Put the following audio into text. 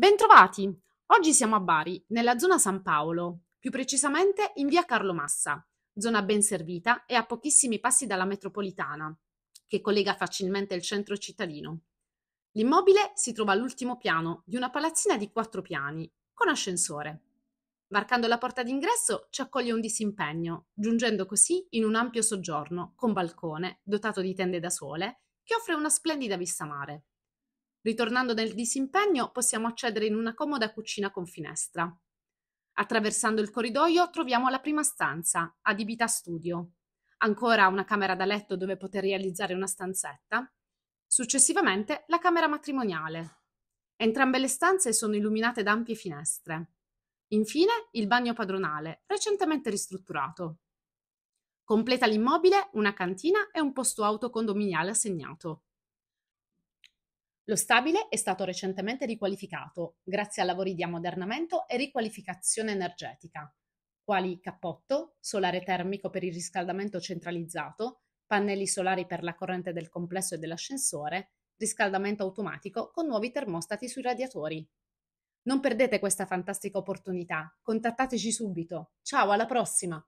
Bentrovati! Oggi siamo a Bari, nella zona San Paolo, più precisamente in via Carlo Massa, zona ben servita e a pochissimi passi dalla metropolitana, che collega facilmente il centro cittadino. L'immobile si trova all'ultimo piano di una palazzina di quattro piani, con ascensore. Varcando la porta d'ingresso ci accoglie un disimpegno, giungendo così in un ampio soggiorno con balcone dotato di tende da sole che offre una splendida vista mare. Ritornando nel disimpegno possiamo accedere in una comoda cucina con finestra. Attraversando il corridoio troviamo la prima stanza, adibita a studio. Ancora una camera da letto dove poter realizzare una stanzetta. Successivamente la camera matrimoniale. Entrambe le stanze sono illuminate da ampie finestre. Infine il bagno padronale, recentemente ristrutturato. Completa l'immobile una cantina e un posto auto condominiale assegnato. Lo stabile è stato recentemente riqualificato grazie a lavori di ammodernamento e riqualificazione energetica, quali cappotto, solare termico per il riscaldamento centralizzato, pannelli solari per la corrente del complesso e dell'ascensore, riscaldamento automatico con nuovi termostati sui radiatori. Non perdete questa fantastica opportunità, contattateci subito. Ciao, alla prossima!